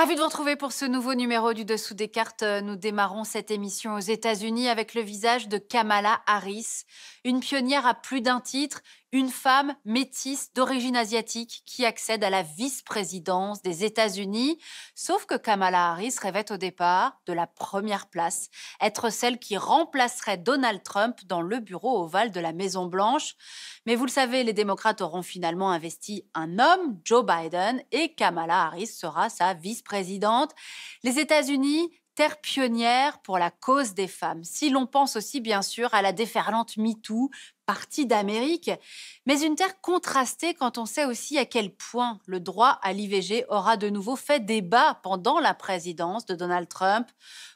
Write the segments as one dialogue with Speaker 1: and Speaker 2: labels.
Speaker 1: Ravi de vous retrouver pour ce nouveau numéro du Dessous des cartes. Nous démarrons cette émission aux États-Unis avec le visage de Kamala Harris, une pionnière à plus d'un titre, une femme métisse d'origine asiatique qui accède à la vice-présidence des États-Unis. Sauf que Kamala Harris rêvait au départ de la première place, être celle qui remplacerait Donald Trump dans le bureau ovale de la Maison-Blanche. Mais vous le savez, les démocrates auront finalement investi un homme, Joe Biden, et Kamala Harris sera sa vice-présidente. Les États-Unis terre pionnière pour la cause des femmes. Si l'on pense aussi bien sûr à la déferlante MeToo, partie d'Amérique, mais une terre contrastée quand on sait aussi à quel point le droit à l'IVG aura de nouveau fait débat pendant la présidence de Donald Trump.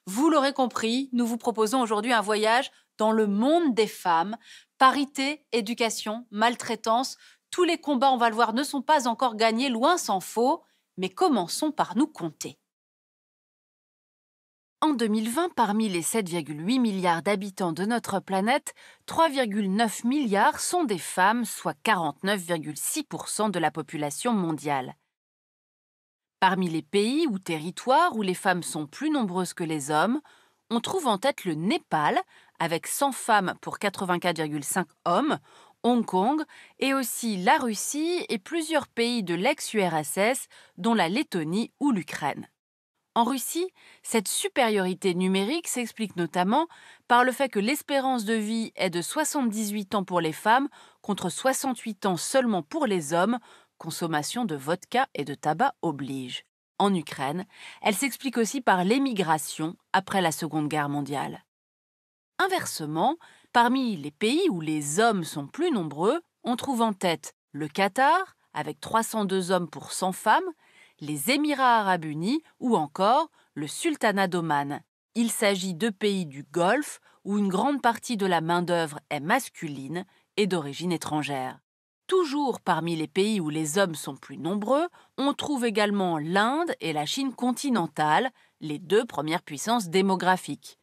Speaker 1: Vous l'aurez compris, nous vous proposons aujourd'hui un voyage dans le monde des femmes, parité, éducation, maltraitance, tous les combats, on va le voir, ne sont pas encore gagnés, loin s'en faut, mais commençons par nous compter. En 2020, parmi les 7,8 milliards d'habitants de notre planète, 3,9 milliards sont des femmes, soit 49,6% de la population mondiale. Parmi les pays ou territoires où les femmes sont plus nombreuses que les hommes, on trouve en tête le Népal, avec 100 femmes pour 84,5 hommes, Hong Kong, et aussi la Russie et plusieurs pays de l'ex-URSS, dont la Lettonie ou l'Ukraine. En Russie, cette supériorité numérique s'explique notamment par le fait que l'espérance de vie est de 78 ans pour les femmes contre 68 ans seulement pour les hommes, consommation de vodka et de tabac oblige. En Ukraine, elle s'explique aussi par l'émigration après la Seconde Guerre mondiale. Inversement, parmi les pays où les hommes sont plus nombreux, on trouve en tête le Qatar, avec 302 hommes pour 100 femmes, les Émirats arabes unis ou encore le Sultanat d'Oman. Il s'agit de pays du Golfe où une grande partie de la main-d'œuvre est masculine et d'origine étrangère. Toujours parmi les pays où les hommes sont plus nombreux, on trouve également l'Inde et la Chine continentale, les deux premières puissances démographiques.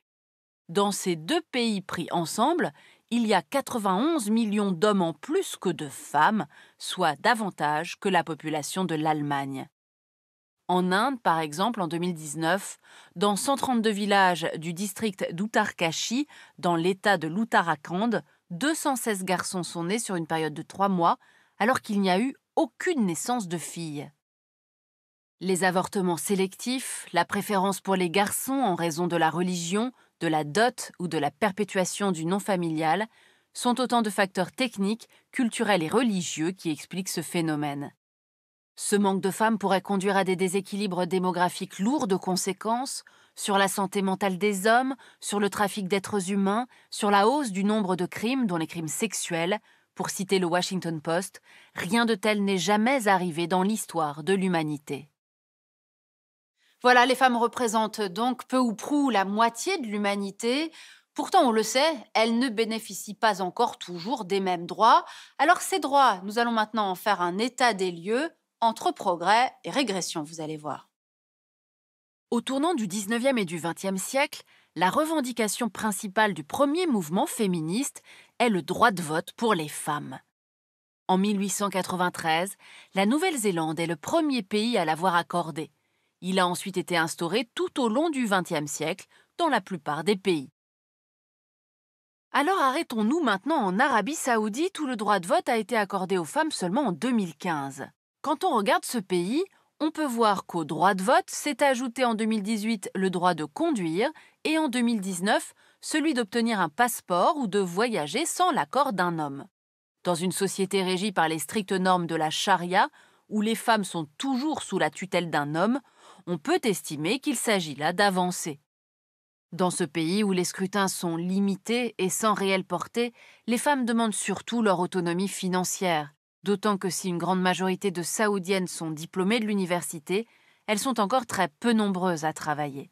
Speaker 1: Dans ces deux pays pris ensemble, il y a 91 millions d'hommes en plus que de femmes, soit davantage que la population de l'Allemagne. En Inde, par exemple, en 2019, dans 132 villages du district d'Uttarkashi, dans l'état de l'Uttarakhand, 216 garçons sont nés sur une période de trois mois, alors qu'il n'y a eu aucune naissance de filles. Les avortements sélectifs, la préférence pour les garçons en raison de la religion, de la dot ou de la perpétuation du nom familial sont autant de facteurs techniques, culturels et religieux qui expliquent ce phénomène. Ce manque de femmes pourrait conduire à des déséquilibres démographiques lourds de conséquences sur la santé mentale des hommes, sur le trafic d'êtres humains, sur la hausse du nombre de crimes, dont les crimes sexuels. Pour citer le Washington Post, rien de tel n'est jamais arrivé dans l'histoire de l'humanité. Voilà, les femmes représentent donc peu ou prou la moitié de l'humanité. Pourtant, on le sait, elles ne bénéficient pas encore toujours des mêmes droits. Alors ces droits, nous allons maintenant en faire un état des lieux entre progrès et régression, vous allez voir. Au tournant du 19e et du 20e siècle, la revendication principale du premier mouvement féministe est le droit de vote pour les femmes. En 1893, la Nouvelle-Zélande est le premier pays à l'avoir accordé. Il a ensuite été instauré tout au long du XXe siècle dans la plupart des pays. Alors arrêtons-nous maintenant en Arabie saoudite où le droit de vote a été accordé aux femmes seulement en 2015. Quand on regarde ce pays, on peut voir qu'au droit de vote s'est ajouté en 2018 le droit de conduire et en 2019 celui d'obtenir un passeport ou de voyager sans l'accord d'un homme. Dans une société régie par les strictes normes de la charia, où les femmes sont toujours sous la tutelle d'un homme, on peut estimer qu'il s'agit là d'avancer. Dans ce pays où les scrutins sont limités et sans réelle portée, les femmes demandent surtout leur autonomie financière. D'autant que si une grande majorité de Saoudiennes sont diplômées de l'université, elles sont encore très peu nombreuses à travailler.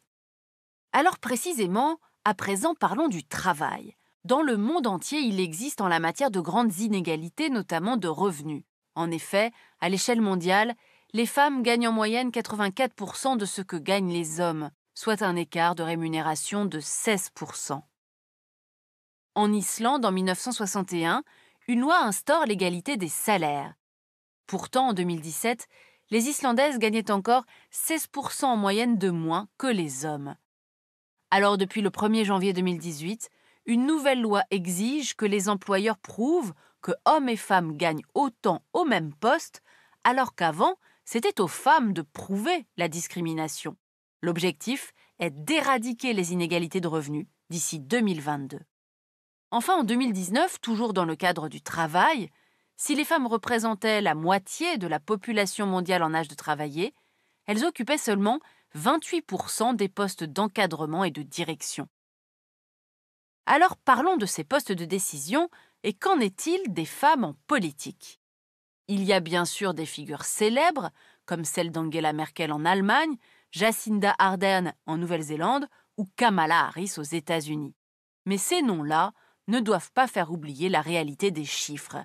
Speaker 1: Alors précisément, à présent parlons du travail. Dans le monde entier, il existe en la matière de grandes inégalités, notamment de revenus. En effet, à l'échelle mondiale, les femmes gagnent en moyenne 84% de ce que gagnent les hommes, soit un écart de rémunération de 16%. En Islande, en 1961, une loi instaure l'égalité des salaires. Pourtant, en 2017, les Islandaises gagnaient encore 16% en moyenne de moins que les hommes. Alors depuis le 1er janvier 2018, une nouvelle loi exige que les employeurs prouvent que hommes et femmes gagnent autant au même poste, alors qu'avant, c'était aux femmes de prouver la discrimination. L'objectif est d'éradiquer les inégalités de revenus d'ici 2022. Enfin, en 2019, toujours dans le cadre du travail, si les femmes représentaient la moitié de la population mondiale en âge de travailler, elles occupaient seulement 28% des postes d'encadrement et de direction. Alors parlons de ces postes de décision et qu'en est-il des femmes en politique Il y a bien sûr des figures célèbres, comme celle d'Angela Merkel en Allemagne, Jacinda Ardern en Nouvelle-Zélande ou Kamala Harris aux États-Unis. Mais ces noms-là ne doivent pas faire oublier la réalité des chiffres.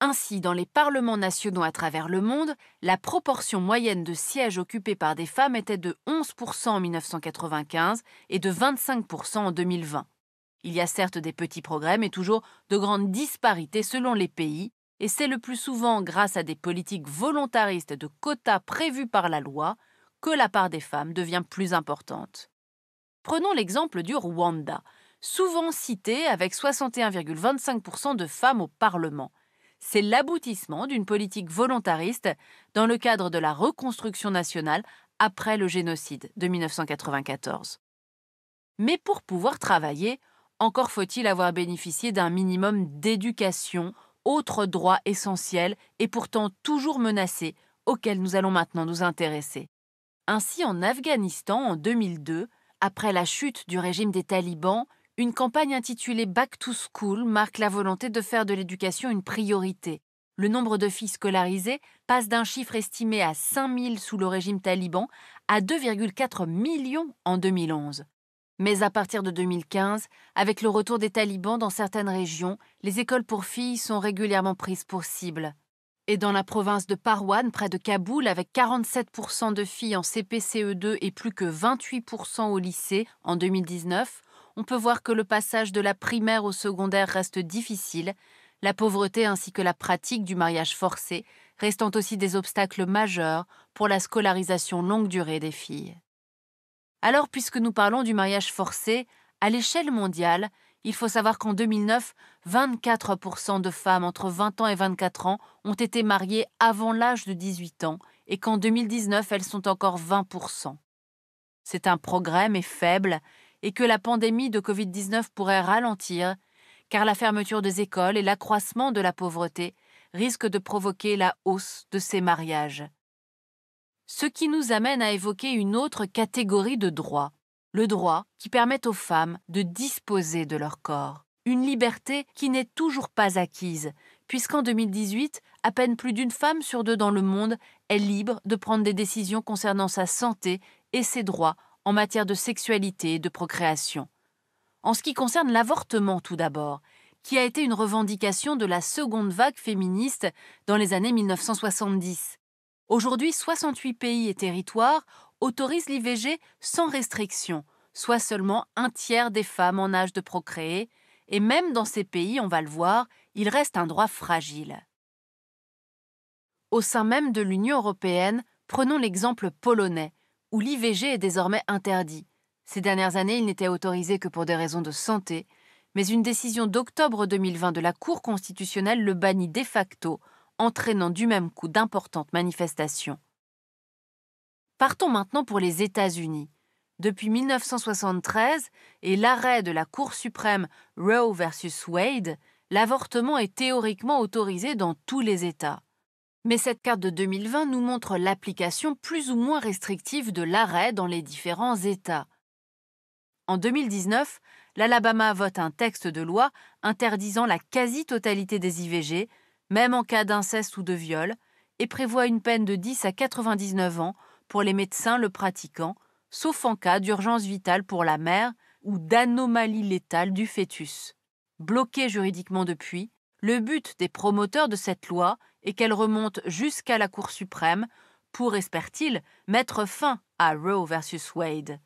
Speaker 1: Ainsi, dans les parlements nationaux à travers le monde, la proportion moyenne de sièges occupés par des femmes était de 11% en 1995 et de 25% en 2020. Il y a certes des petits progrès, mais toujours de grandes disparités selon les pays, et c'est le plus souvent grâce à des politiques volontaristes de quotas prévus par la loi que la part des femmes devient plus importante. Prenons l'exemple du Rwanda, souvent cité avec 61,25% de femmes au Parlement. C'est l'aboutissement d'une politique volontariste dans le cadre de la reconstruction nationale après le génocide de 1994. Mais pour pouvoir travailler, encore faut-il avoir bénéficié d'un minimum d'éducation, autre droit essentiel et pourtant toujours menacé, auquel nous allons maintenant nous intéresser. Ainsi, en Afghanistan, en 2002, après la chute du régime des talibans, une campagne intitulée Back to School marque la volonté de faire de l'éducation une priorité. Le nombre de filles scolarisées passe d'un chiffre estimé à 5 000 sous le régime taliban à 2,4 millions en 2011. Mais à partir de 2015, avec le retour des talibans dans certaines régions, les écoles pour filles sont régulièrement prises pour cible. Et dans la province de Parwan, près de Kaboul, avec 47% de filles en cpce 2 et plus que 28% au lycée en 2019, on peut voir que le passage de la primaire au secondaire reste difficile, la pauvreté ainsi que la pratique du mariage forcé restant aussi des obstacles majeurs pour la scolarisation longue durée des filles. Alors, puisque nous parlons du mariage forcé, à l'échelle mondiale, il faut savoir qu'en 2009, 24% de femmes entre 20 ans et 24 ans ont été mariées avant l'âge de 18 ans et qu'en 2019, elles sont encore 20%. C'est un progrès mais faible et que la pandémie de Covid-19 pourrait ralentir, car la fermeture des écoles et l'accroissement de la pauvreté risquent de provoquer la hausse de ces mariages. Ce qui nous amène à évoquer une autre catégorie de droits, le droit qui permet aux femmes de disposer de leur corps. Une liberté qui n'est toujours pas acquise, puisqu'en 2018, à peine plus d'une femme sur deux dans le monde est libre de prendre des décisions concernant sa santé et ses droits en matière de sexualité et de procréation. En ce qui concerne l'avortement tout d'abord, qui a été une revendication de la seconde vague féministe dans les années 1970. Aujourd'hui, 68 pays et territoires autorisent l'IVG sans restriction, soit seulement un tiers des femmes en âge de procréer, et même dans ces pays, on va le voir, il reste un droit fragile. Au sein même de l'Union européenne, prenons l'exemple polonais, où l'IVG est désormais interdit. Ces dernières années, il n'était autorisé que pour des raisons de santé, mais une décision d'octobre 2020 de la Cour constitutionnelle le bannit de facto, entraînant du même coup d'importantes manifestations. Partons maintenant pour les États-Unis. Depuis 1973 et l'arrêt de la Cour suprême Roe versus Wade, l'avortement est théoriquement autorisé dans tous les États. Mais cette carte de 2020 nous montre l'application plus ou moins restrictive de l'arrêt dans les différents États. En 2019, l'Alabama vote un texte de loi interdisant la quasi-totalité des IVG, même en cas d'inceste ou de viol, et prévoit une peine de 10 à 99 ans pour les médecins le pratiquant, sauf en cas d'urgence vitale pour la mère ou d'anomalie létale du fœtus. Bloqué juridiquement depuis, le but des promoteurs de cette loi est qu'elle remonte jusqu'à la Cour suprême pour, espère-t-il, mettre fin à Roe versus Wade.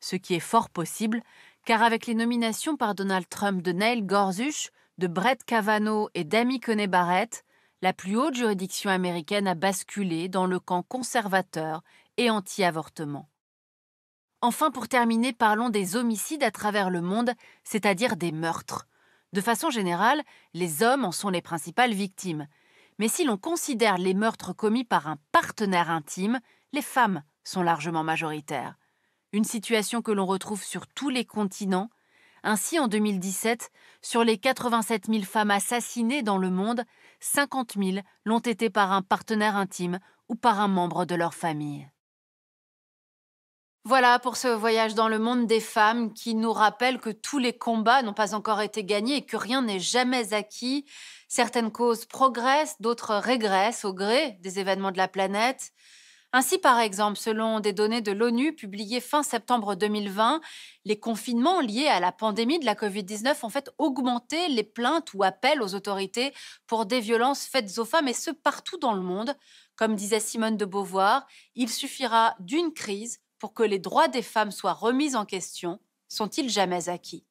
Speaker 1: Ce qui est fort possible, car avec les nominations par Donald Trump de Neil Gorsuch, de Brett Kavanaugh et d'Amy Coney Barrett, la plus haute juridiction américaine a basculé dans le camp conservateur et anti-avortement. Enfin, pour terminer, parlons des homicides à travers le monde, c'est-à-dire des meurtres. De façon générale, les hommes en sont les principales victimes. Mais si l'on considère les meurtres commis par un partenaire intime, les femmes sont largement majoritaires. Une situation que l'on retrouve sur tous les continents. Ainsi, en 2017, sur les 87 000 femmes assassinées dans le monde, 50 000 l'ont été par un partenaire intime ou par un membre de leur famille. Voilà pour ce voyage dans le monde des femmes qui nous rappelle que tous les combats n'ont pas encore été gagnés et que rien n'est jamais acquis. Certaines causes progressent, d'autres régressent au gré des événements de la planète. Ainsi, par exemple, selon des données de l'ONU publiées fin septembre 2020, les confinements liés à la pandémie de la Covid-19 ont fait augmenter les plaintes ou appels aux autorités pour des violences faites aux femmes, et ce, partout dans le monde. Comme disait Simone de Beauvoir, il suffira d'une crise pour que les droits des femmes soient remis en question sont-ils jamais acquis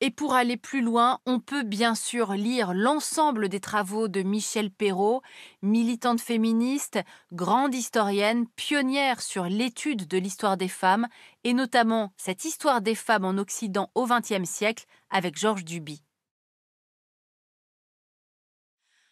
Speaker 1: Et pour aller plus loin, on peut bien sûr lire l'ensemble des travaux de Michel Perrault, militante féministe, grande historienne, pionnière sur l'étude de l'histoire des femmes, et notamment cette histoire des femmes en Occident au XXe siècle avec Georges Duby.